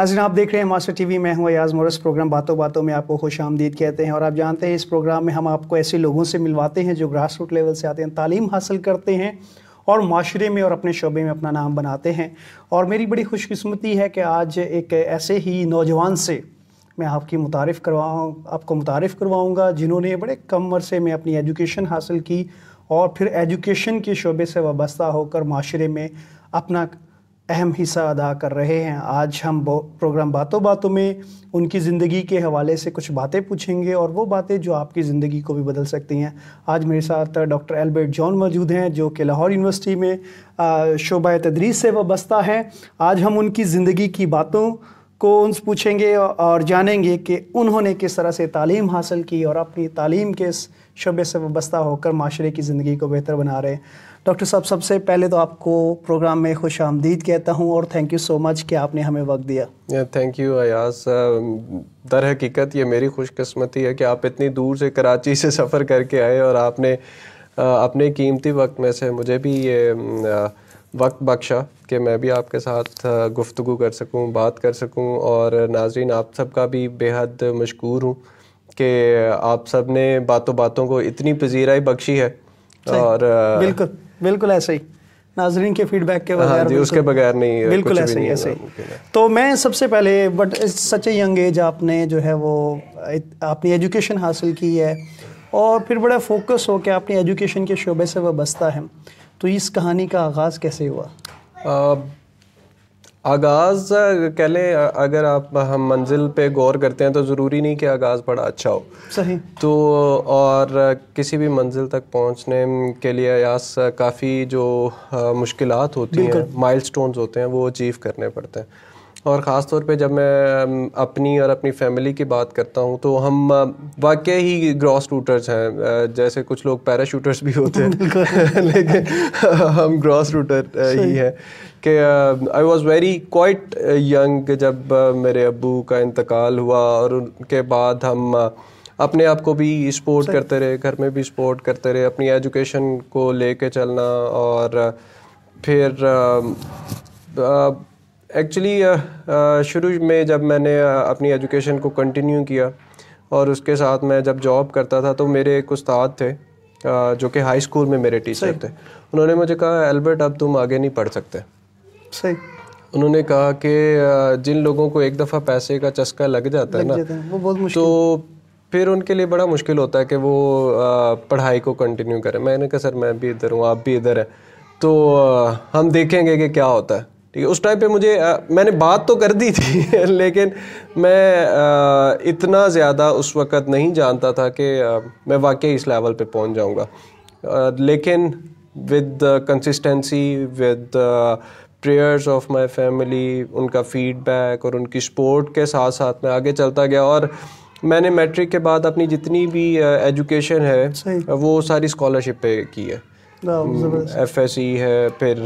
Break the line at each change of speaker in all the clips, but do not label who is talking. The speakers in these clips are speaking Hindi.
नाजिन आप देख रहे हैं मास्टर टीवी मैं हूं अयाज मोरस प्रोग्राम बातों बातों में आपको खुश आमदीद कहते हैं और आप जानते हैं इस प्रोग्राम में हम आपको ऐसे लोगों से मिलवाते हैं जो ग्रास रूट लेवल से आते हैं तालीम हासिल करते हैं और माशरे में और अपने शोबे में अपना नाम बनाते हैं और मेरी बड़ी खुशकस्मती है कि आज एक ऐसे ही नौजवान से मैं आपकी मुतारफ़ करवाऊँ आपको मुतारफ़ करवाऊँगा जिन्होंने बड़े कम अरसे में अपनी एजुकेशन हासिल की और फिर एजुकेशन के शोबे से वाबस्ता होकर माशरे में अपना अहम हिस्सा अदा कर रहे हैं आज हम प्रोग्राम बातों बातों में उनकी ज़िंदगी के हवाले से कुछ बातें पूछेंगे और वो बातें जो आपकी ज़िंदगी को भी बदल सकती हैं आज मेरे साथ डॉक्टर एल्बर्ट जॉन मौजूद हैं जो कि लाहौर यूनिवर्सिटी में शोबा तदरीस से वाबस्ता हैं आज हम उनकी ज़िंदगी की बातों को उनसे पूछेंगे और जानेंगे कि उन्होंने किस तरह से तालीम हासिल की और अपनी तालीम के शोबे से वाबस्ता होकर माशरे की ज़िंदगी को बेहतर बना रहे हैं डॉक्टर साहब सबसे पहले तो आपको प्रोग्राम में खुश आमदीद कहता हूँ और थैंक यू सो मच कि आपने हमें वक्त दिया
थैंक यू अयाज दर हकीकत ये मेरी खुशकस्मती है कि आप इतनी दूर से कराची से सफ़र करके आए और आपने uh, अपने कीमती वक्त में से मुझे भी ये um, uh, वक्त बख्शा कि मैं भी आपके साथ uh, गुफ्तु कर सकूँ बात कर सकूँ और नाजरीन आप सबका भी बेहद मशहूर हूँ कि आप सब ने बातों बातों को इतनी पजीराई बख्शी है और बिल्कुल
बिल्कुल ऐसे ही नाजरीन के फीडबैक के बगैर हाँ उसके बगैर नहीं बिल्कुल ऐसे ही ऐसे ही तो मैं सबसे पहले but such a young age आपने जो है वो आपने एजुकेशन हासिल की है और फिर बड़ा फोकस हो के आपने एजुकेशन के शोबे से वह बसता है तो इस कहानी का आगाज़ कैसे हुआ
आगाज़ कह लें अगर आप हम मंजिल पे गौर करते हैं तो ज़रूरी नहीं कि आगाज़ बड़ा अच्छा हो सही तो और किसी भी मंजिल तक पहुंचने के लिए यास काफ़ी जो मुश्किल होती हैं माइलस्टोन्स होते हैं वो अचीव करने पड़ते हैं और ख़ास तौर पे जब मैं अपनी और अपनी फैमिली की बात करता हूँ तो हम वाकई ही ग्रॉस रूटर्स हैं जैसे कुछ लोग पैराशूटर्स भी होते हैं लेकिन हम ग्रॉस रूटर ही हैं कि I was very quite young जब मेरे अबू का इंतकाल हुआ और उनके बाद हम अपने आप को भी सपोर्ट करते रहे घर में भी सपोर्ट करते रहे अपनी एजुकेशन को कर चलना और फिर एक्चुअली uh, uh, शुरू में जब मैंने uh, अपनी एजुकेशन को कंटिन्यू किया और उसके साथ मैं जब जॉब करता था तो मेरे एक उस्ताद थे जो कि हाई स्कूल में मेरे टीचर थे उन्होंने मुझे कहा एल्बर्ट अब तुम आगे नहीं पढ़ सकते सही उन्होंने कहा कि जिन लोगों को एक दफ़ा पैसे का चस्का लग जाता है ना वो बहुत तो मुश्किल तो फिर उनके लिए बड़ा मुश्किल होता है कि वो पढ़ाई को कंटिन्यू करें मैंने कहा सर मैं भी इधर हूँ आप भी इधर हैं तो हम देखेंगे कि क्या होता है ठीक है उस टाइम पे मुझे आ, मैंने बात तो कर दी थी लेकिन मैं आ, इतना ज़्यादा उस वक़्त नहीं जानता था कि आ, मैं वाकई इस लेवल पे पहुंच जाऊंगा लेकिन with consistency with prayers of my family उनका फीडबैक और उनकी सपोर्ट के साथ साथ मैं आगे चलता गया और मैंने मैट्रिक के बाद अपनी जितनी भी एजुकेशन है वो सारी स्कॉलरशिप पे की है
एफ
एस सी है फिर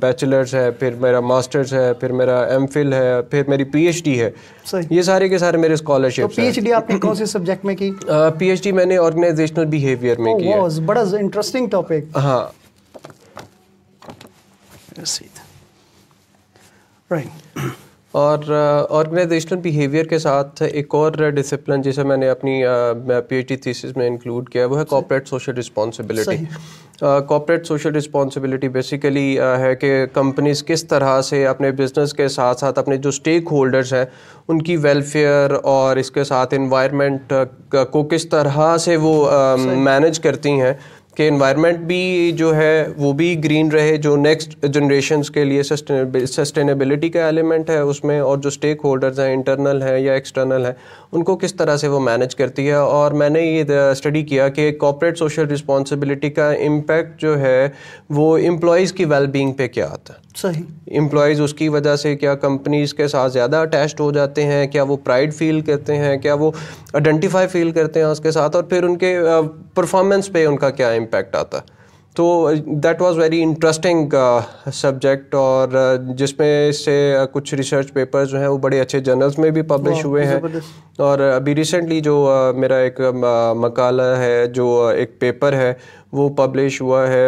बैचलर्स है फिर मेरा मास्टर्स है फिर मेरा एम फिल है फिर मेरी पी एच डी है सही। ये सारे के सारे मेरे स्कॉलरशिप तो पी
एच डी आपने कौन से सब्जेक्ट में की
पी एच डी मैंने ऑर्गेनाइजेशनल बिहेवियर में oh, की है बड़ा
इंटरेस्टिंग टॉपिक
हाँ राइट और ऑर्गेनाइजेशनल uh, बिहेवियर के साथ एक और डिसिप्लिन जिसे मैंने अपनी पी डी थीसिस में इंक्लूड किया वो है corporate social responsibility corporate social responsibility basically है कि कंपनीज किस तरह से अपने बिजनेस के साथ साथ अपने जो स्टेक होल्डर्स हैं उनकी वेलफेयर और इसके साथ इन्वायरमेंट uh, को किस तरह से वो मैनेज um, uh, करती हैं कि इन्वायरमेंट भी जो है वो भी ग्रीन रहे जो नेक्स्ट जनरेशन के लिए सस्टेनेबिलिटी का एलिमेंट है उसमें और जो स्टेक होल्डर्स हैं इंटरनल हैं या एक्सटर्नल हैं उनको किस तरह से वो मैनेज करती है और मैंने ये स्टडी किया कि कॉपरेट सोशल रिस्पॉन्सिबिलिटी का इम्पैक्ट जो है वो एम्प्लॉयज़ की वेलबींग पे क्या आता है सही एम्प्लॉयज़ उसकी वजह से क्या कंपनीज़ के साथ ज़्यादा अटैच्ड हो जाते हैं क्या वो प्राइड फील करते हैं क्या वो आइडेंटिफाई फील करते हैं उसके साथ और फिर उनके परफॉर्मेंस पे उनका क्या इम्पैक्ट इम्पैक्ट आता है तो that was very interesting subject और uh, जिसमें से uh, कुछ रिसर्च पेपर्स जो हैं वो बड़े अच्छे जर्नल्स में भी पब्लिश हुए हैं और uh, अभी रिसेंटली जो मेरा एक मकाला है जो एक पेपर है वो पब्लिश हुआ है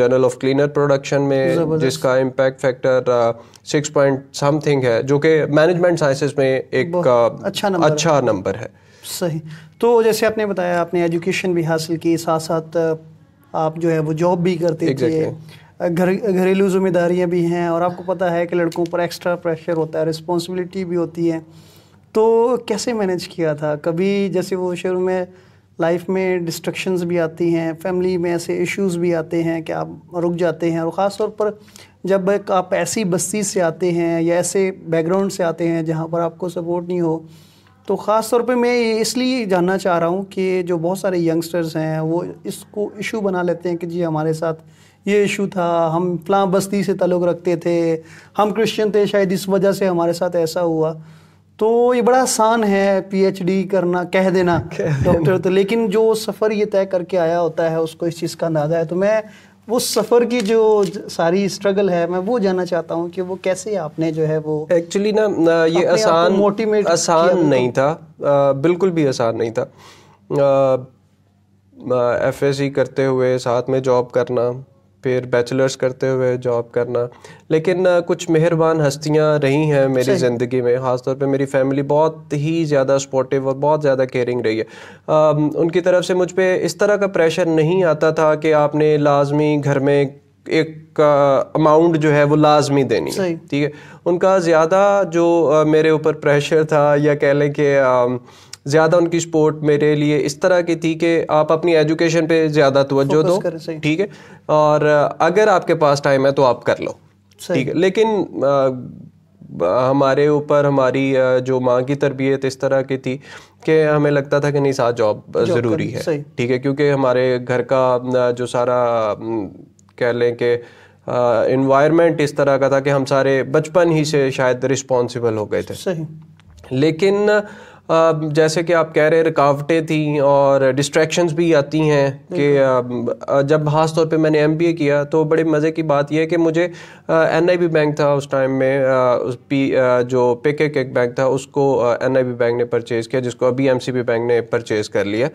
जर्नल ऑफ क्लीनर प्रोडक्शन में जिसका impact factor six point something है जो कि मैनेजमेंट साइंसेस में एक अच्छा नंबर अच्छा नंबर है
सही तो जैसे आपने बताया आपने एजुकेशन भी हासिल की साथ साथ आप जो है वो जॉब भी करते exactly. थे घर घरेलू जिम्मेदारियाँ भी हैं और आपको पता है कि लड़कों पर एक्स्ट्रा प्रेशर होता है रिस्पॉन्सिबिलिटी भी होती है तो कैसे मैनेज किया था कभी जैसे वो शुरू में लाइफ में डिस्ट्रक्शंस भी आती हैं फैमिली में ऐसे इश्यूज भी आते हैं कि आप रुक जाते हैं और ख़ास तौर पर जब आप ऐसी बस्ती से आते हैं या ऐसे बैकग्राउंड से आते हैं जहाँ पर आपको सपोर्ट नहीं हो तो ख़ास तौर पे मैं इसलिए जानना चाह रहा हूँ कि जो बहुत सारे यंगस्टर्स हैं वो इसको इशू बना लेते हैं कि जी हमारे साथ ये इशू था हम फ्लां बस्ती से तल्लुक़ रखते थे हम क्रिश्चियन थे शायद इस वजह से हमारे साथ ऐसा हुआ तो ये बड़ा आसान है पीएचडी करना कह देना डॉक्टर तो लेकिन जो सफ़र ये तय करके आया होता है उसको इस चीज़ का अंदाज़ा है तो मैं वो सफ़र की जो सारी स्ट्रगल है मैं वो जानना चाहता हूँ कि वो कैसे आपने जो है वो
एक्चुअली ना ये आसान मोटिवेट आसान नहीं था बिल्कुल भी आसान नहीं था एफ करते हुए साथ में जॉब करना फिर बैचलर्स करते हुए जॉब करना लेकिन कुछ मेहरबान हस्तियाँ रही हैं मेरी ज़िंदगी में ख़ासतौर पे मेरी फैमिली बहुत ही ज़्यादा सपोर्टिव और बहुत ज़्यादा केयरिंग रही है उनकी तरफ से मुझ पर इस तरह का प्रेशर नहीं आता था कि आपने लाजमी घर में एक अमाउंट जो है वो लाजमी देनी है ठीक है उनका ज़्यादा जो मेरे ऊपर प्रेशर था या कह लें कि ज़्यादा उनकी सपोर्ट मेरे लिए इस तरह की थी कि आप अपनी एजुकेशन पे ज़्यादा तोज्जो दो ठीक है और अगर आपके पास टाइम है तो आप कर लो ठीक है लेकिन आ, हमारे ऊपर हमारी जो माँ की तरबियत इस तरह की थी कि हमें लगता था कि नहीं साथ जॉब ज़रूरी है ठीक है क्योंकि हमारे घर का जो सारा कह लें कि इन्वायरमेंट इस तरह का था कि हम सारे बचपन ही से शायद रिस्पॉन्सिबल हो गए थे लेकिन जैसे कि आप कह रहे रुकावटें थी और डिस्ट्रैक्शंस भी आती हैं कि जब खास तौर पे मैंने ए किया तो बड़े मज़े की बात यह है कि मुझे बी बैंक था उस टाइम में उस पी जो पे के एक बैंक था उसको बी बैंक ने परचेज़ किया जिसको अभी बी बैंक ने परचेज़ कर लिया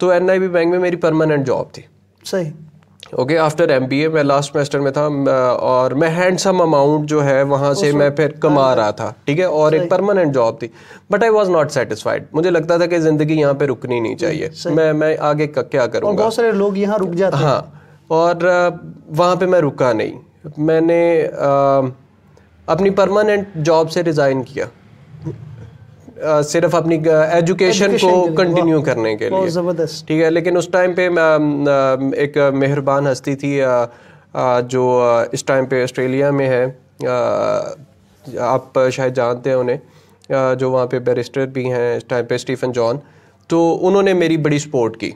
तो बी बैंक में मेरी परमानेंट जॉब थी सही okay after M B A मैं लास्ट सेमेस्टर में था और मैं हैंडसम अमाउंट जो है वहाँ से मैं फिर कमा हाँ। रहा था ठीक है और एक परमानेंट जॉब थी but I was not satisfied मुझे लगता था कि ज़िंदगी यहाँ पे रुकनी नहीं चाहिए मैं मैं आगे क्या करूँगा बहुत सारे लोग यहाँ रुक जाते हाँ और वहाँ पे मैं रुका नहीं मैंने अपनी परमानेंट जॉब से रिज़ाइन किया सिर्फ अपनी एजुकेशन को कंटिन्यू करने के लिए ज़बरदस्त ठीक है लेकिन उस टाइम पे एक मेहरबान हस्ती थी जो इस टाइम पे ऑस्ट्रेलिया में है आप शायद जानते हैं उन्हें जो वहाँ पे बैरिस्टर भी हैं इस टाइम पे स्टीफन जॉन तो उन्होंने मेरी बड़ी सपोर्ट की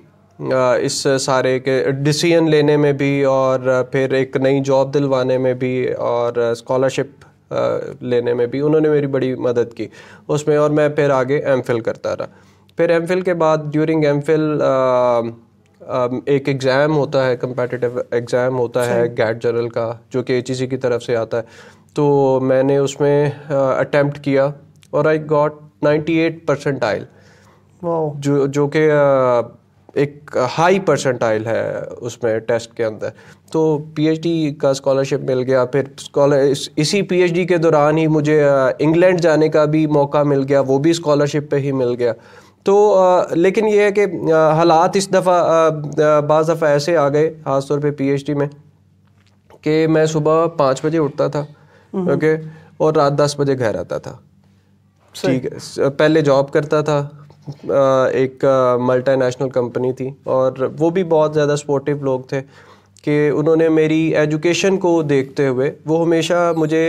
इस सारे के डिसीजन लेने में भी और फिर एक नई जॉब दिलवाने में भी और स्कॉलरशिप लेने में भी उन्होंने मेरी बड़ी मदद की उसमें और मैं फिर आगे एम करता रहा फिर एम के बाद ड्यूरिंग एम एक एग्ज़ाम होता है कंपटिटिव एग्ज़ाम होता है गैट जनरल का जो कि एच की तरफ से आता है तो मैंने उसमें अटैम्प्ट किया और I got ninety percent percentile जो जो कि एक हाई परसेंटाइल है उसमें टेस्ट के अंदर तो पीएचडी का स्कॉलरशिप मिल गया फिर स्कॉलर इस, इसी पीएचडी के दौरान ही मुझे इंग्लैंड जाने का भी मौका मिल गया वो भी स्कॉलरशिप पे ही मिल गया तो आ, लेकिन ये है कि हालात इस दफ़ा बज़ दफ़ा ऐसे आ गए ख़ासतौर पे पीएचडी में कि मैं सुबह पाँच बजे उठता था हम्म। ओके और रात दस बजे घर आता था ठीक है पहले जॉब करता था एक मल्टीनेशनल कंपनी थी और वो भी बहुत ज़्यादा सपोर्टिव लोग थे कि उन्होंने मेरी एजुकेशन को देखते हुए वो हमेशा मुझे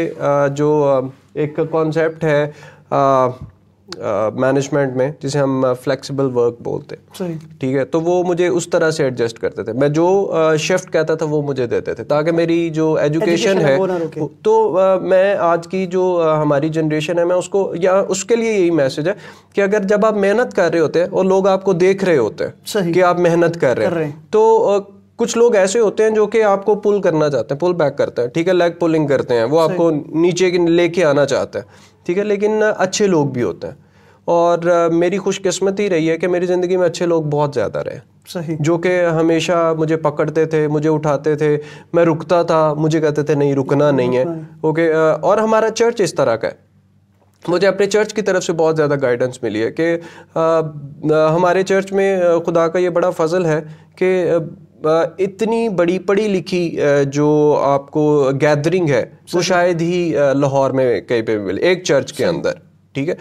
जो एक कॉन्सेप्ट है मैनेजमेंट uh, में जिसे हम फ्लेक्सिबल वर्क बोलते हैं ठीक है तो वो मुझे उस तरह से एडजस्ट करते थे मैं जो शिफ्ट uh, कहता था वो मुझे देते थे ताकि मेरी जो एजुकेशन है तो uh, मैं आज की जो हमारी जनरेशन है मैं उसको या उसके लिए यही मैसेज है कि अगर जब आप मेहनत कर रहे होते हैं और लोग आपको देख रहे होते हैं कि आप मेहनत कर रहे हैं तो कुछ लोग ऐसे होते हैं जो कि आपको पुल करना चाहते हैं पुल बैक करते हैं ठीक है लेग पुलिंग करते हैं वो आपको नीचे लेके आना चाहते हैं ठीक है लेकिन अच्छे लोग भी होते हैं और मेरी खुशकिस्मती रही है कि मेरी ज़िंदगी में अच्छे लोग बहुत ज़्यादा रहे सही जो कि हमेशा मुझे पकड़ते थे मुझे उठाते थे मैं रुकता था मुझे कहते थे नहीं रुकना नहीं है ओके और हमारा चर्च इस तरह का है मुझे अपने चर्च की तरफ से बहुत ज़्यादा गाइडेंस मिली है कि हमारे चर्च में खुदा का ये बड़ा फजल है कि इतनी बड़ी पढ़ी लिखी जो आपको गैदरिंग है वो शायद ही लाहौर में कहीं पे भी मिले एक चर्च के अंदर ठीक है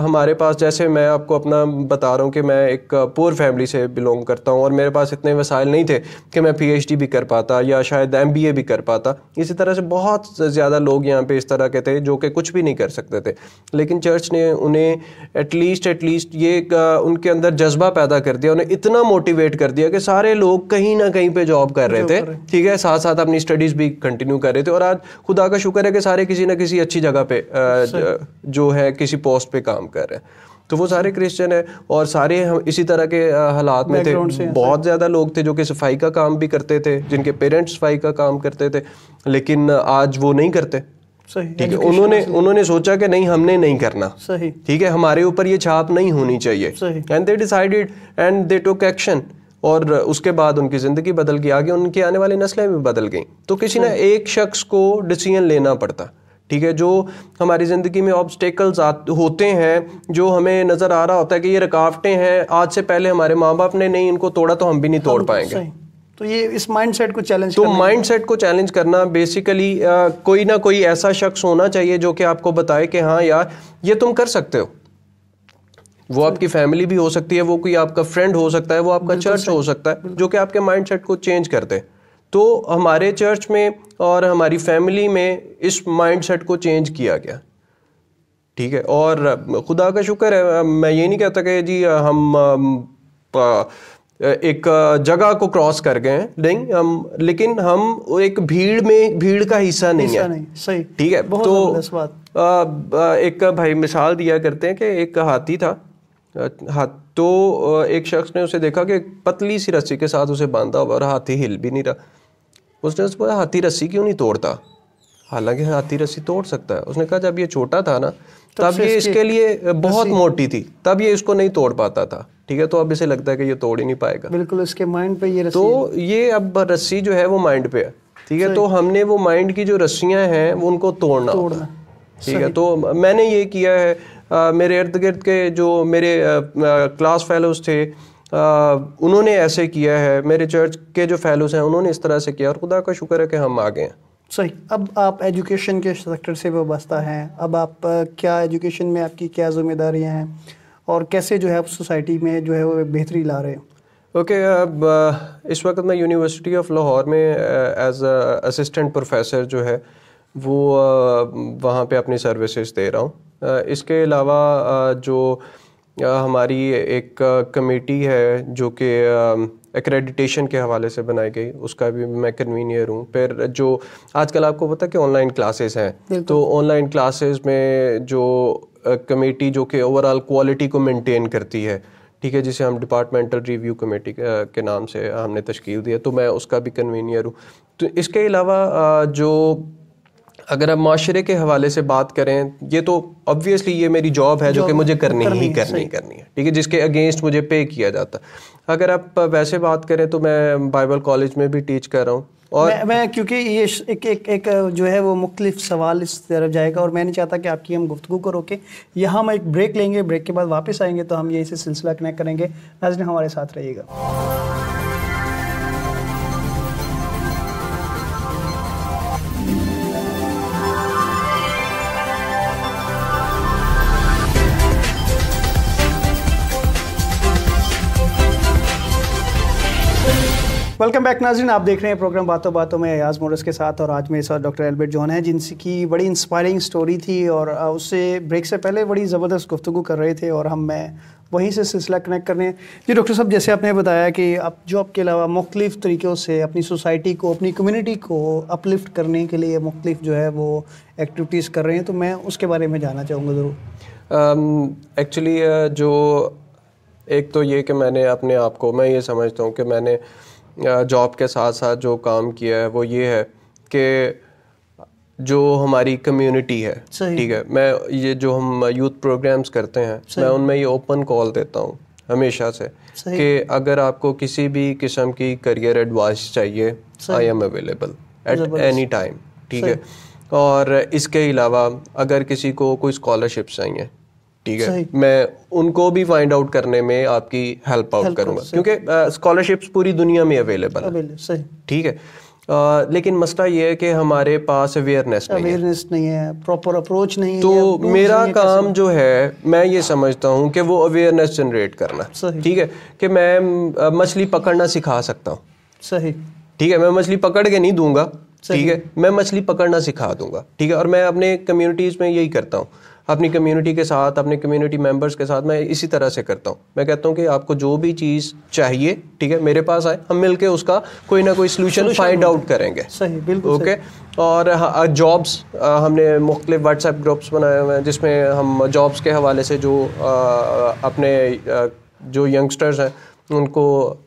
हमारे पास जैसे मैं आपको अपना बता रहा हूँ कि मैं एक पुअर फैमिली से बिलोंग करता हूँ और मेरे पास इतने वसाइल नहीं थे कि मैं डी भी कर पाता या शायद ए भी कर पाता इसी तरह से बहुत ज़्यादा लोग यहाँ पर इस तरह के थे जो कि कुछ भी नहीं कर सकते थे लेकिन चर्च ने उन्हें एटलीस्ट एटलीस्ट ये उनके अंदर जज्बा पैदा कर दिया उन्हें इतना मोटिवेट कर दिया कि सारे लोग कहीं ना कहीं पे जॉब कर रहे थे ठीक है साथ साथ अपनी स्टडीज़ भी कंटिन्यू कर रहे थे और आज खुदा का शुक्र है कि सारे किसी ना किसी अच्छी जगह पे जो है किसी पोस्ट पे काम कर रहे हैं तो वो सारे क्रिश्चियन है और सारे हम इसी तरह के हालात में थे बहुत ज़्यादा लोग थे जो कि सफाई का काम भी करते थे जिनके पेरेंट्स सफाई का काम करते थे लेकिन आज वो नहीं करते ठीक है उन्होंने उन्होंने सोचा कि नहीं हमने नहीं करना सही ठीक है हमारे ऊपर ये छाप नहीं होनी चाहिए and they decided and they took action और उसके बाद उनकी ज़िंदगी बदल गई आगे उनकी आने वाली नस्लें भी बदल गई तो किसी ना एक शख्स को डिसीजन लेना पड़ता ठीक है जो हमारी ज़िंदगी में ऑब्स्टेकल्स होते हैं जो हमें नज़र आ रहा होता है कि ये रुकावटें हैं आज से पहले हमारे माँ बाप ने नहीं इनको तोड़ा तो हम भी नहीं तोड़ हाँ, पाएंगे
तो ये इस माइंडसेट को चैलेंज
तो माइंडसेट को चैलेंज करना बेसिकली आ, कोई ना कोई ऐसा शख्स होना चाहिए जो कि आपको बताए कि हाँ यार ये तुम कर सकते हो वो आपकी फैमिली भी हो सकती है वो कोई आपका फ्रेंड हो सकता है वो आपका चर्च हो सकता है जो कि आपके माइंडसेट को चेंज करते हैं तो हमारे चर्च में और हमारी फैमिली में इस माइंडसेट को चेंज किया गया ठीक है और खुदा का शुक्र है मैं ये नहीं कहता कि जी हम एक जगह को क्रॉस कर गए हैं नहीं हम लेकिन हम एक भीड़ में भीड़ का हिस्सा नहीं है नहीं, सही ठीक है बहुत तो एक भाई मिसाल दिया करते हैं कि एक हाथी था हाथ तो एक शख्स ने उसे देखा कि पतली सी रस्सी के साथ उसे बांधा हुआ और हाथी हिल भी नहीं रहा उसने उस पर हाथी रस्सी क्यों नहीं तोड़ता हालांकि हाथी रस्सी तोड़ सकता है उसने कहा जब ये छोटा था ना तब ये इसके लिए बहुत मोटी थी तब ये इसको नहीं तोड़ पाता था ठीक है तो अब इसे लगता है कि ये तोड़ ही नहीं पाएगा बिल्कुल
इसके माइंड पे ये रस्सी तो
ये अब रस्सी जो है वो माइंड पे है ठीक है तो हमने वो माइंड की जो रस्सियां हैं वो उनको तोड़ना तोड़ना ठीक है तो मैंने ये किया है मेरे इर्द गिर्द के जो मेरे क्लास फेलोज थे उन्होंने ऐसे किया है मेरे चर्च के जो फैलोज हैं उन्होंने इस तरह से किया और खुदा का शुक्र है कि हम आ गए हैं
सही अब आप एजुकेशन के सेक्टर से वाबस्ता हैं अब आप क्या एजुकेशन में आपकी क्या जिम्मेदारियाँ हैं और कैसे जो है आप सोसाइटी में जो है वो बेहतरी ला रहे हैं
ओके okay, अब इस वक्त मैं यूनिवर्सिटी ऑफ लाहौर में एज असिस्टेंट प्रोफेसर जो है वो वहाँ पे अपनी सर्विसेज दे रहा हूँ इसके अलावा जो हमारी एक कमेटी है जो कि एक्रेडिटेशन के हवाले से बनाई गई उसका भी मैं कन्वीनियर हूँ फिर जो आजकल आपको पता है कि ऑनलाइन क्लासेस हैं तो ऑनलाइन क्लासेस में जो कमेटी जो कि ओवरऑल क्वालिटी को मेंटेन करती है ठीक है जिसे हम डिपार्टमेंटल रिव्यू कमेटी के नाम से हमने तश्कील दिया तो मैं उसका भी कन्वीनियर हूँ तो इसके अलावा जो अगर आप माशरे के हवाले से बात करें ये तो ऑब्वियसली ये मेरी जॉब है जो कि मुझे करनी ही करनी करनी है ठीक है जिसके अगेंस्ट मुझे पे किया जाता अगर आप वैसे बात करें तो मैं बाइबल कॉलेज में भी टीच कर रहा हूँ और मैं,
मैं क्योंकि ये एक एक एक जो है वो मुख्तलिफ सवाल इस तरफ जाएगा और मैं नहीं चाहता कि आपकी हम गुफ्तु को रोकें यहाँ हम एक ब्रेक लेंगे ब्रेक के बाद वापस आएंगे तो हम ये इसे सिलसिला कनेक्ट करेंगे नाजन हमारे साथ रहिएगा वेलकम बैक नाजरीन आप देख रहे हैं प्रोग्राम बातों बातों में अयाज मोरस के साथ और आज मेरे साथ डॉक्टर एल्बर्ट जॉन है जिनकी बड़ी इंस्पायरिंग स्टोरी थी और उससे ब्रेक से पहले बड़ी ज़बरदस्त गुफ्तु कर रहे थे और हम मैं वहीं से सिलसिला कनेक्ट करने जी डॉक्टर साहब जैसे आपने बताया कि आप जो के अलावा मुख्तलिफ तरीक़ों से अपनी सोसाइटी को अपनी कम्यूनिटी को अपलिफ्ट करने के लिए मुख्तलिफ जो है वो एक्टिविटीज़ कर रहे हैं तो मैं उसके बारे में जानना चाहूँगा
ज़रूर एक्चुअली जो एक तो ये कि मैंने अपने आप को मैं ये समझता हूँ कि मैंने जॉब के साथ साथ जो काम किया है वो ये है कि जो हमारी कम्युनिटी है ठीक है मैं ये जो हम यूथ प्रोग्राम्स करते हैं मैं उनमें ये ओपन कॉल देता हूँ हमेशा से कि अगर आपको किसी भी किस्म की करियर एडवाइस चाहिए I am available at any time ठीक है और इसके अलावा अगर किसी को कोई स्कॉलरशिप चाहिए ठीक है मैं उनको भी फाइंड आउट करने में आपकी हेल्प आउट करूंगा क्योंकि स्कॉलरशिप्स पूरी दुनिया में अवेलेबल है सही ठीक है आ, लेकिन मसला ये है कि हमारे पास अवेयरनेस नहीं
अवेयरनेस नहीं है प्रॉपर अप्रोच नहीं तो है मेरा नहीं
काम जो है मैं ये समझता हूँ कि वो अवेयरनेस जनरेट करना ठीक है कि मैं मछली पकड़ना सिखा सकता हूँ सही ठीक है मैं मछली पकड़ के नहीं दूंगा ठीक है मैं मछली पकड़ना सिखा दूंगा ठीक है और मैं अपने कम्युनिटीज़ में यही करता हूँ अपनी कम्युनिटी के साथ अपने कम्युनिटी मेम्बर्स के साथ मैं इसी तरह से करता हूँ मैं कहता हूँ कि आपको जो भी चीज़ चाहिए ठीक है मेरे पास आए हम मिलके उसका कोई ना कोई सोल्यूशन फाइंड आउट करेंगे सही बिल्कुल ओके और जॉब्स हाँ, हमने मुख्तु व्हाट्सएप ग्रुप्स बनाए हुए हैं जिसमें हम जॉब्स के हवाले से जो अपने जो यंगस्टर्स हैं उनको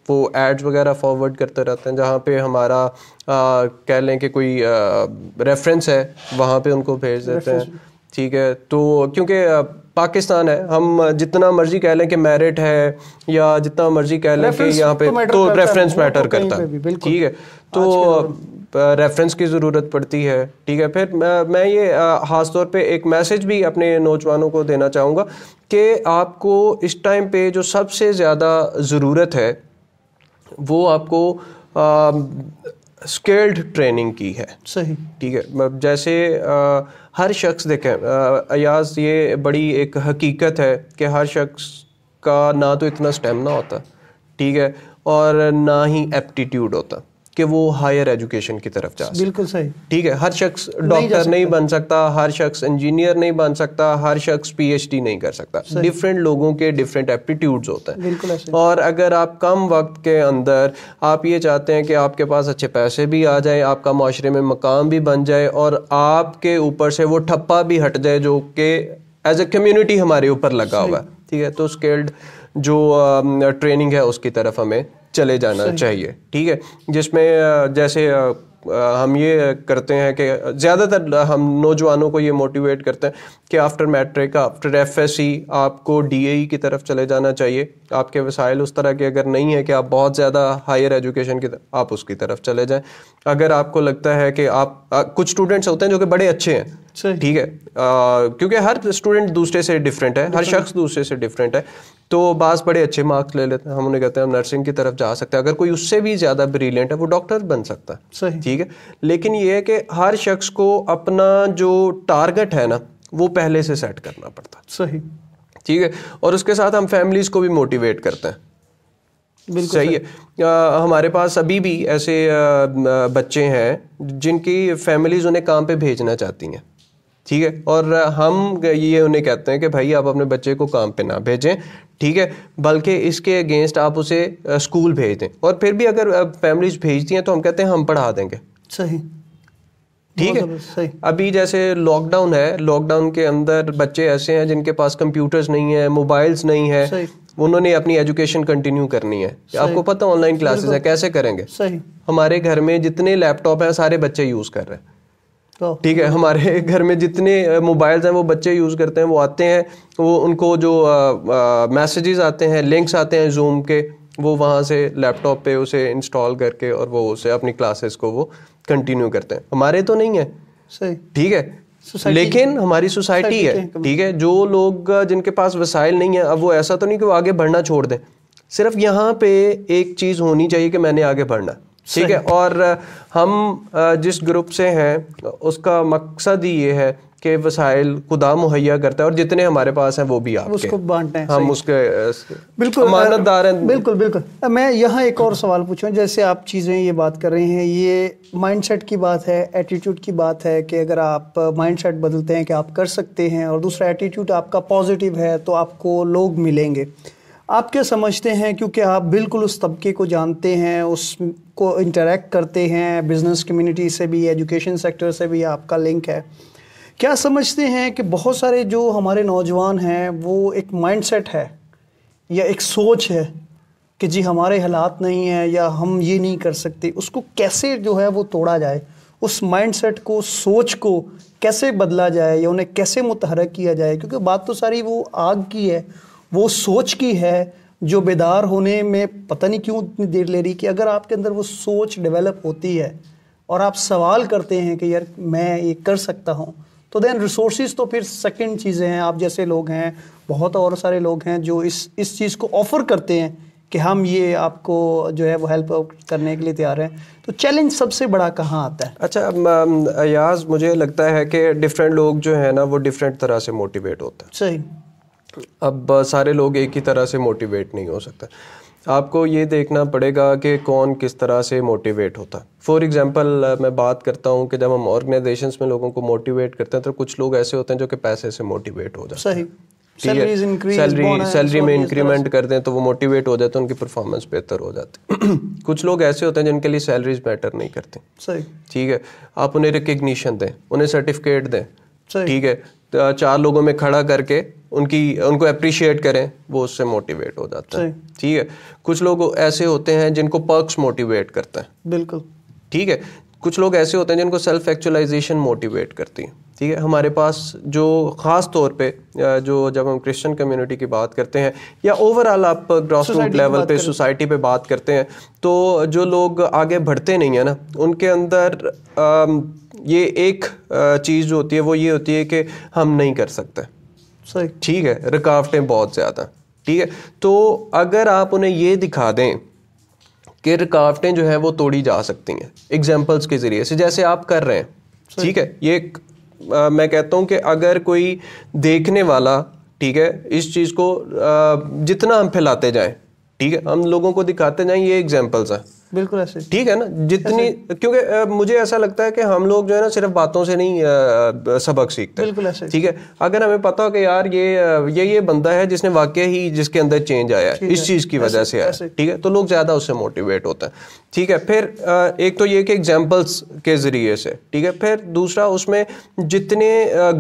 वो एड्स वगैरह फॉरवर्ड करते रहते हैं जहाँ पे हमारा आ, कह लें कि कोई रेफरेंस है वहाँ पे उनको भेज देते हैं ठीक है तो क्योंकि पाकिस्तान है हम जितना मर्जी कह लें कि मेरिट है या जितना मर्जी कह लें कि यहाँ पे तो, रेफरेंस मैटर तो करता है तो ठीक है तो रेफरेंस की ज़रूरत पड़ती है ठीक है फिर मैं, ये ख़ास तौर पे एक मैसेज भी अपने नौजवानों को देना चाहूँगा कि आपको इस टाइम पे जो सबसे ज़्यादा ज़रूरत है वो आपको स्केल्ड ट्रेनिंग की है सही ठीक है मतलब जैसे आ, हर शख्स देखें अयाज ये बड़ी एक हकीकत है कि हर शख्स का ना तो इतना स्टेमिना होता ठीक है और ना ही एप्टीट्यूड होता कि वो हायर एजुकेशन की तरफ जा बिल्कुल सही ठीक है हर शख्स डॉक्टर नहीं, नहीं बन सकता हर शख्स इंजीनियर नहीं बन सकता हर शख्स पीएचडी नहीं कर सकता डिफरेंट लोगों के डिफरेंट एप्टीट्यूड्स होते हैं और अगर आप कम वक्त के अंदर आप ये चाहते हैं कि आपके पास अच्छे पैसे भी आ जाए आपका माशरे में मकाम भी बन जाए और आपके ऊपर से वो ठप्पा भी हट जाए जो कि एज ए कम्युनिटी हमारे ऊपर लगा हुआ है ठीक है तो स्किल्ड जो ट्रेनिंग है उसकी तरफ हमें चले जाना चाहिए ठीक है जिसमें जैसे हम ये करते हैं कि ज़्यादातर हम नौजवानों को ये मोटिवेट करते हैं कि आफ्टर मैट्रिक आफ्टर एफ आपको डी e की तरफ चले जाना चाहिए आपके वसाइल उस तरह के अगर नहीं है कि आप बहुत ज़्यादा हायर एजुकेशन की आप उसकी तरफ चले जाएं अगर आपको लगता है कि आप आ, कुछ स्टूडेंट्स होते हैं जो कि बड़े अच्छे हैं ठीक है आ, क्योंकि हर स्टूडेंट दूसरे से डिफरेंट है हर शख्स दूसरे से डिफरेंट है तो बास बड़े अच्छे मार्क्स ले लेते हैं हम उन्हें कहते हैं हम नर्सिंग की तरफ जा सकते हैं अगर कोई उससे भी ज़्यादा ब्रिलियंट है वो डॉक्टर बन सकता है सही ठीक है लेकिन ये है कि हर शख्स को अपना जो टारगेट है ना वो पहले से सेट करना पड़ता है सही ठीक है और उसके साथ हम फैमिलीज़ को भी मोटिवेट करते हैं बिल्कुल सही है आ, हमारे पास अभी भी ऐसे आ, बच्चे हैं जिनकी फैमिलीज़ उन्हें काम पे भेजना चाहती हैं ठीक है और हम ये उन्हें कहते हैं कि भाई आप अपने बच्चे को काम पे ना भेजें ठीक है बल्कि इसके अगेंस्ट आप उसे स्कूल भेज दें और फिर भी अगर फैमिलीज भेजती हैं तो हम कहते हैं हम पढ़ा देंगे सही ठीक है अभी जैसे लॉकडाउन है लॉकडाउन के अंदर बच्चे ऐसे हैं जिनके पास कंप्यूटर्स नहीं है मोबाइल्स नहीं है उन्होंने अपनी एजुकेशन कंटिन्यू करनी है आपको पता ऑनलाइन क्लासेस है कैसे करेंगे सही हमारे घर में जितने लैपटॉप हैं सारे बच्चे यूज़ कर रहे हैं तो। ठीक है हमारे घर में जितने मोबाइल्स हैं वो बच्चे यूज़ करते हैं वो आते हैं वो उनको जो मैसेजेस आते हैं लिंक्स आते हैं जूम के वो वहाँ से लैपटॉप पे उसे इंस्टॉल करके और वो उसे अपनी क्लासेस को वो कंटिन्यू करते हैं हमारे तो नहीं है सही ठीक है लेकिन हमारी सोसाइटी है ठीक है जो लोग जिनके पास वसाइल नहीं है अब वो ऐसा तो नहीं कि वो आगे बढ़ना छोड़ दें सिर्फ यहाँ पे एक चीज़ होनी चाहिए कि मैंने आगे बढ़ना ठीक है और हम जिस ग्रुप से हैं उसका मकसद ही ये है के वसाइल खुदा मुहैया करता है और जितने हमारे पास हैं वो भी आप उसको बांटते हैं हम उसके बिल्कुल अमानतदार हैं बिल्कुल
बिल्कुल मैं यहाँ एक और सवाल पूछूँ जैसे आप चीज़ें ये बात कर रहे हैं ये माइंडसेट की बात है एटीट्यूड की बात है कि अगर आप माइंडसेट बदलते हैं कि आप कर सकते हैं और दूसरा एटीट्यूड आपका पॉजिटिव है तो आपको लोग मिलेंगे आप क्या समझते हैं क्योंकि आप बिल्कुल उस तबके को जानते हैं उसको इंटरेक्ट करते हैं बिज़नेस कम्युनिटी से भी एजुकेशन सेक्टर से भी आपका लिंक है क्या समझते हैं कि बहुत सारे जो हमारे नौजवान हैं वो एक माइंडसेट है या एक सोच है कि जी हमारे हालात नहीं हैं या हम ये नहीं कर सकते उसको कैसे जो है वो तोड़ा जाए उस माइंडसेट को सोच को कैसे बदला जाए या उन्हें कैसे मुतहरक किया जाए क्योंकि बात तो सारी वो आग की है वो सोच की है जो बेदार होने में पता नहीं क्यों इतनी देर ले रही कि अगर आपके अंदर वो सोच डेवलप होती है और आप सवाल करते हैं कि यार मैं ये कर सकता हूँ तो देन रिसोर्स तो फिर सेकेंड चीज़ें हैं आप जैसे लोग हैं बहुत और सारे लोग हैं जो इस इस चीज़ को ऑफ़र करते हैं कि हम ये आपको जो है वो हेल्प करने के लिए तैयार हैं तो चैलेंज सबसे बड़ा कहाँ आता है
अच्छा अयाज मुझे लगता है कि डिफरेंट लोग जो है ना वो डिफरेंट तरह से मोटिवेट होते हैं सही अब सारे लोग एक ही तरह से मोटिवेट नहीं हो सकता आपको ये देखना पड़ेगा कि कौन किस तरह से मोटिवेट होता है फॉर एग्ज़ाम्पल मैं बात करता हूँ कि जब हम ऑर्गेनाइजेशन में लोगों को मोटिवेट करते हैं तो कुछ लोग ऐसे होते हैं जो कि पैसे से मोटिवेट हो जाते हैं सैलरी सैलरी में इंक्रीमेंट कर दें तो वो मोटिवेट हो जाते हैं उनकी परफॉर्मेंस बेहतर हो जाती है कुछ लोग ऐसे होते हैं जिनके लिए सैलरीज मैटर नहीं करते सही ठीक है आप उन्हें रिकग्निशन दें उन्हें सर्टिफिकेट दें ठीक है चार लोगों में खड़ा करके उनकी उनको अप्रिशिएट करें वो उससे मोटिवेट हो जाता है ठीक है कुछ लोग ऐसे होते हैं जिनको पर्क्स मोटिवेट करते हैं बिल्कुल ठीक है कुछ लोग ऐसे होते हैं जिनको सेल्फ एक्चुअलाइजेशन मोटिवेट करती है ठीक है हमारे पास जो ख़ास तौर पे जो जब हम क्रिश्चियन कम्युनिटी की बात करते हैं या ओवरऑल आप ग्रास रूट लेवल पे सोसाइटी पे बात करते हैं तो जो लोग आगे बढ़ते नहीं हैं ना उनके अंदर ये एक चीज़ जो होती है वो ये होती है कि हम नहीं कर सकते सर ठीक है रुकावटें बहुत ज़्यादा ठीक है तो अगर आप उन्हें ये दिखा दें कि रुकावटें जो हैं वो तोड़ी जा सकती हैं एग्जाम्पल्स के ज़रिए से जैसे आप कर रहे हैं ठीक है ये आ, मैं कहता हूँ कि अगर कोई देखने वाला ठीक है इस चीज़ को आ, जितना हम फैलाते जाएं ठीक है हम लोगों को दिखाते जाएं ये एग्जाम्पल्स हैं बिल्कुल ऐसे ठीक है ना जितनी क्योंकि मुझे ऐसा लगता है कि हम लोग जो है ना सिर्फ बातों से नहीं सबक सीखते बिल्कुल ऐसे ठीक है अगर हमें पता हो कि यार ये ये ये बंदा है जिसने वाकई ही जिसके अंदर चेंज आया है इस चीज़ की वजह से आया ठीक है तो लोग ज़्यादा उससे मोटिवेट होते हैं ठीक है फिर एक तो ये कि एग्जाम्पल्स के ज़रिए से ठीक है फिर दूसरा उसमें जितने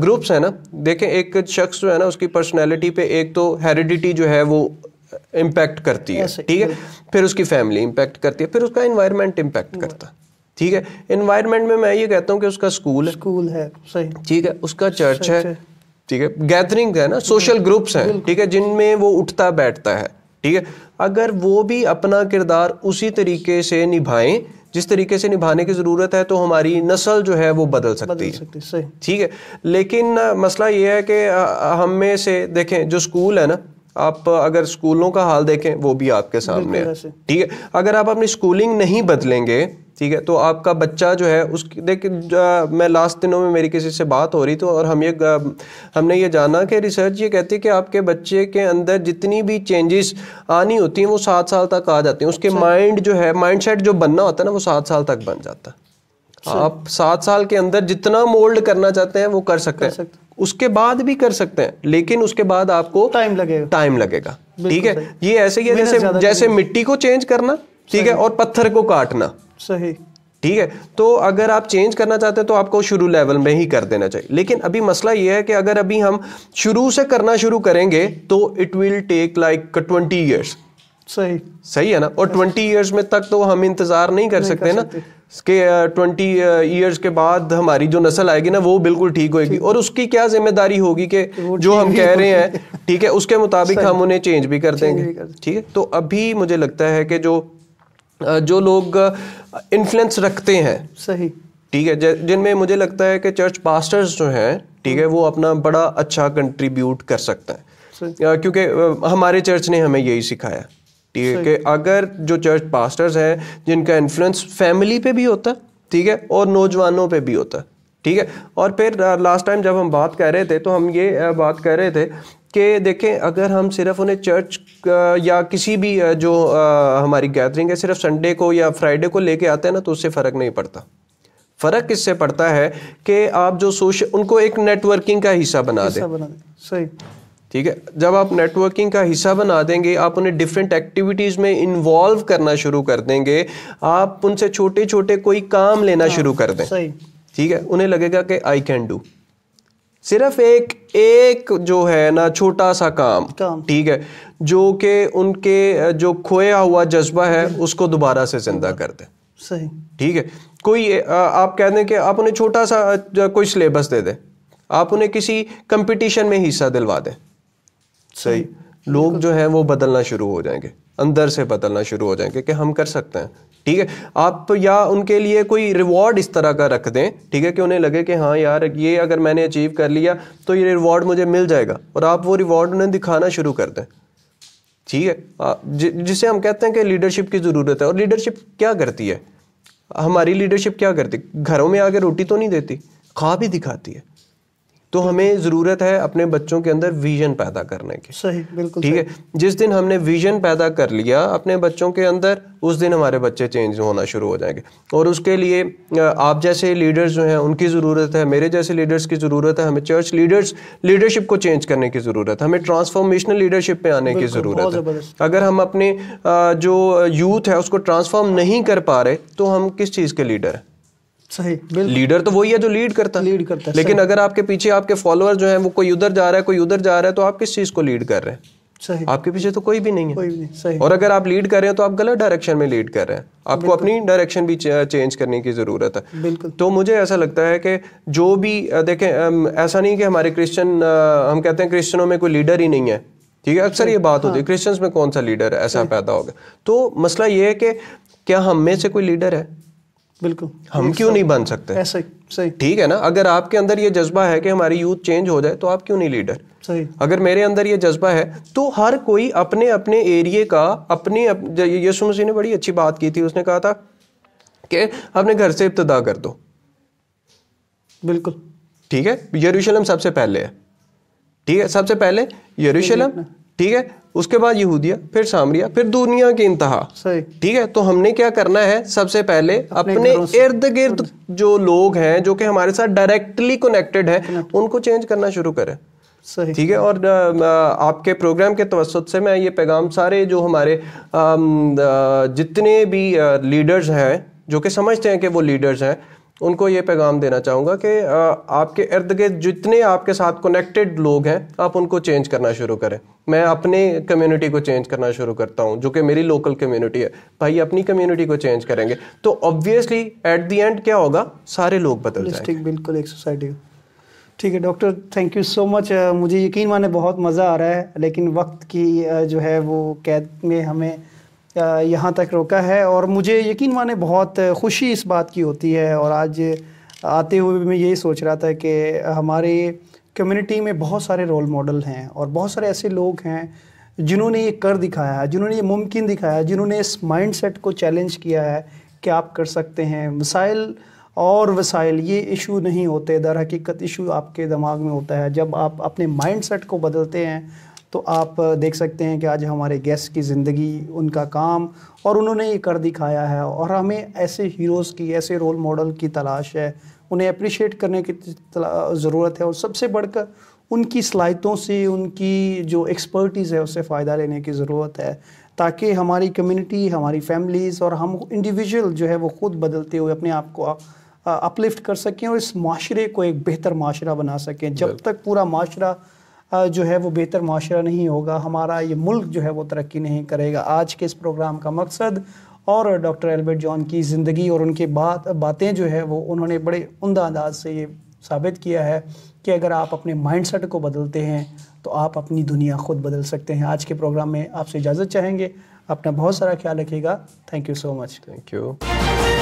ग्रुप्स हैं ना देखें एक शख्स जो है ना उसकी पर्सनैलिटी पे एक तो हेरिडिटी जो है वो इम्पैक्ट करती है ठीक है फिर उसकी फैमिली इम्पैक्ट करती है फिर उसका इन्वायरमेंट हाँ। इम्पैक्ट करता है ठीक है इन्वायरमेंट में मैं ये कहता हूँ कि उसका स्कूल है स्कूल है सही ठीक है उसका चर्च है ठीक है गैदरिंग है ना सोशल हाँ, ग्रुप्स हैं ठीक है जिनमें वो उठता बैठता है ठीक है अगर वो भी अपना किरदार उसी तरीके से निभाएं जिस तरीके से निभाने की ज़रूरत है तो हमारी नस्ल जो है वो बदल सकती है ठीक है लेकिन मसला ये है कि हम में से देखें जो स्कूल है ना आप अगर स्कूलों का हाल देखें वो भी आपके सामने है ठीक है अगर आप अपनी स्कूलिंग नहीं बदलेंगे ठीक है तो आपका बच्चा जो है उस देख मैं लास्ट दिनों में मेरी किसी से बात हो रही थी और हम ये हमने ये जाना कि रिसर्च ये कहती है कि आपके बच्चे के अंदर जितनी भी चेंजेस आनी होती हैं वो सात साल तक आ जाती हैं उसके अच्छा। माइंड जो है सेट जो बनना होता है ना वो सात साल तक बन जाता है अच्छा। आप सात साल के अंदर जितना मोल्ड करना चाहते हैं वो कर सकते हैं उसके बाद भी कर सकते हैं लेकिन उसके बाद आपको टाइम लगेगा टाइम लगेगा ठीक है ये ऐसे ही है जैसे जैसे मिट्टी को चेंज करना ठीक है और पत्थर को काटना सही ठीक है तो अगर आप चेंज करना चाहते हैं तो आपको शुरू लेवल में ही कर देना चाहिए लेकिन अभी मसला यह है कि अगर अभी हम शुरू से करना शुरू करेंगे तो it will take like twenty years सही सही है ना और ट्वेंटी ईयर्स में तक तो हम इंतजार नहीं कर नहीं सकते कर ना सकते। के ट्वेंटी ईयर्स के बाद हमारी जो नस्ल आएगी ना वो बिल्कुल ठीक होएगी और उसकी क्या जिम्मेदारी होगी कि जो हम कह रहे हैं ठीक है उसके मुताबिक हम उन्हें चेंज भी कर देंगे ठीक है तो अभी मुझे लगता है कि जो जो लोग इन्फ्लुएंस रखते हैं सही ठीक है जिनमें मुझे लगता है कि चर्च पास्टर्स जो हैं ठीक है हम्म। वो अपना बड़ा अच्छा कंट्रीब्यूट कर सकते हैं क्योंकि हमारे चर्च ने हमें यही सिखाया ठीक है कि अगर जो चर्च पास्टर्स है जिनका इन्फ्लुएंस फैमिली पे भी होता है ठीक है और नौजवानों पे भी होता है ठीक है और फिर लास्ट टाइम जब हम बात कर रहे थे तो हम ये बात कर रहे थे कि देखें अगर हम सिर्फ उन्हें चर्च या किसी भी जो हमारी गैदरिंग है सिर्फ संडे को या फ्राइडे को लेके आते हैं ना तो उससे फ़र्क नहीं पड़ता फ़र्क इससे पड़ता है कि आप जो सोशल उनको एक नेटवर्किंग का हिस्सा बना दें सही ठीक है जब आप नेटवर्किंग का हिस्सा बना देंगे आप उन्हें डिफरेंट एक्टिविटीज़ में इन्वॉल्व करना शुरू कर देंगे आप उनसे छोटे छोटे कोई काम लेना हाँ, शुरू कर दें ठीक है उन्हें लगेगा कि आई कैन डू सिर्फ एक एक जो है ना छोटा सा काम ठीक है जो कि उनके जो खोया हुआ जज्बा है उसको दोबारा से जिंदा कर दे सही ठीक है कोई आप कह दें कि आप उन्हें छोटा सा कोई सिलेबस दे दें आप उन्हें किसी कंपटीशन में हिस्सा दिलवा दें सही लोग जो हैं वो बदलना शुरू हो जाएंगे अंदर से बदलना शुरू हो जाएंगे कि हम कर सकते हैं ठीक है आप तो या उनके लिए कोई रिवॉर्ड इस तरह का रख दें ठीक है कि उन्हें लगे कि हाँ यार ये अगर मैंने अचीव कर लिया तो ये रिवॉर्ड मुझे मिल जाएगा और आप वो रिवॉर्ड उन्हें दिखाना शुरू कर दें ठीक है जिसे हम कहते हैं कि लीडरशिप की ज़रूरत है और लीडरशिप क्या करती है हमारी लीडरशिप क्या करती घरों में आकर रोटी तो नहीं देती खा भी दिखाती है तो हमें ज़रूरत है अपने बच्चों के अंदर विजन पैदा करने की सही बिल्कुल ठीक है जिस दिन हमने विजन पैदा कर लिया अपने बच्चों के अंदर उस दिन हमारे बच्चे चेंज होना शुरू हो जाएंगे और उसके लिए आप जैसे लीडर्स जो हैं उनकी ज़रूरत है मेरे जैसे लीडर्स की ज़रूरत है हमें चर्च लीडर्स लीडरशिप को चेंज करने की ज़रूरत है हमें ट्रांसफॉर्मेशनल लीडरशिप पे आने की ज़रूरत है अगर हम अपने जो यूथ है उसको ट्रांसफॉर्म नहीं कर पा रहे तो हम किस चीज़ के लीडर हैं सही लीडर तो वही है जो लीड करता है लीड करता है लेकिन अगर आपके पीछे आपके फॉलोअर जो है वो कोई उधर जा रहा है कोई उधर जा रहा है तो आप किस चीज को लीड कर रहे हैं सही आपके पीछे तो कोई भी नहीं है कोई भी नहीं सही और अगर आप लीड कर रहे हैं तो आप गलत डायरेक्शन में लीड कर रहे हैं आपको अपनी डायरेक्शन भी चेंज करने की ज़रूरत है बिल्कुल तो मुझे ऐसा लगता है कि जो भी देखें ऐसा नहीं कि हमारे क्रिश्चियन हम कहते हैं क्रिश्चियनों में कोई लीडर ही नहीं है ठीक है अक्सर ये बात होती है क्रिश्चियंस हाँ। में कौन सा लीडर ऐसा पैदा होगा तो मसला ये है कि क्या हम में से कोई लीडर है बिल्कुल हम क्यों नहीं बन सकते ऐसा सही ठीक है ना अगर आपके अंदर ये जज्बा है कि हमारी यूथ चेंज हो जाए तो आप क्यों नहीं लीडर सही अगर मेरे अंदर ये जज्बा है तो हर कोई अपने अपने एरिए का अपने अप, यीशु मसीह ने बड़ी अच्छी बात की थी उसने कहा था कि अपने घर से इब्तदा कर दो बिल्कुल ठीक है यरूशलेम सबसे पहले है ठीक है सबसे पहले यरूशलेम ठीक है उसके बाद यहूदिया फिर सामरिया फिर दुनिया की इंतहा ठीक है तो हमने क्या करना है सबसे पहले अपने इर्द गिर्द जो लोग हैं जो कि हमारे साथ डायरेक्टली कनेक्टेड है उनको चेंज करना शुरू करें ठीक है और आपके प्रोग्राम के तवसत से मैं ये पैगाम सारे जो हमारे जितने भी लीडर्स हैं जो कि समझते हैं कि वो लीडर्स हैं उनको ये पैगाम देना चाहूँगा कि आपके इर्द गिर्द जितने आपके साथ कनेक्टेड लोग हैं आप उनको चेंज करना शुरू करें मैं अपने कम्युनिटी को चेंज करना शुरू करता हूँ जो कि मेरी लोकल कम्युनिटी है भाई अपनी कम्युनिटी को चेंज करेंगे तो ऑब्वियसली एट द एंड क्या होगा सारे लोग बदल जाएंगे
बिल्कुल एक सोसाइटी ठीक है doctor thank you so much मुझे यकीन माने बहुत मज़ा आ रहा है लेकिन वक्त की जो है वो कैद में हमें यहाँ तक रोका है और मुझे यकीन माने बहुत खुशी इस बात की होती है और आज आते हुए भी मैं यही सोच रहा था कि हमारे कम्युनिटी में बहुत सारे रोल मॉडल हैं और बहुत सारे ऐसे लोग हैं जिन्होंने ये कर दिखाया है जिन्होंने ये मुमकिन दिखाया है जिन्होंने इस माइंड सेट को चैलेंज किया है कि आप कर सकते हैं वसाइल और वसाइल ये इशू नहीं होते दर हकीकत इशू आपके दिमाग में होता है जब आप अपने माइंड सेट को बदलते हैं तो आप देख सकते हैं कि आज हमारे गेस्ट की ज़िंदगी उनका काम और उन्होंने ये कर दिखाया है और हमें ऐसे हीरोज़ की ऐसे रोल मॉडल की तलाश है उन्हें अप्रिशिएट करने की ज़रूरत है और सबसे बढ़कर उनकी सलाहितों से उनकी जो एक्सपर्टीज़ है उससे फ़ायदा लेने की ज़रूरत है ताकि हमारी कम्युनिटी हमारी फैमिलीज़ और हम इंडिविजुअल जो है वो ख़ुद बदलते हुए अपने आप को अपलिफ्ट कर सकें और इस माशरे को एक बेहतर माशरा बना सकें जब तक पूरा माशरा जो है वो बेहतर माशरा नहीं होगा हमारा ये मुल्क जो है वो तरक्की नहीं करेगा आज के इस प्रोग्राम का मकसद और डॉक्टर एल्बर्ट जॉन की ज़िंदगी और उनके बात बातें जो है वो उन्होंने बड़े उमदा अंदाज से ये साबित किया है कि अगर आप अपने माइंडसेट को बदलते हैं तो आप अपनी दुनिया खुद बदल सकते हैं आज के प्रोग्राम में आपसे इजाज़त चाहेंगे अपना बहुत सारा ख्याल रखिएगा thank you so much
thank you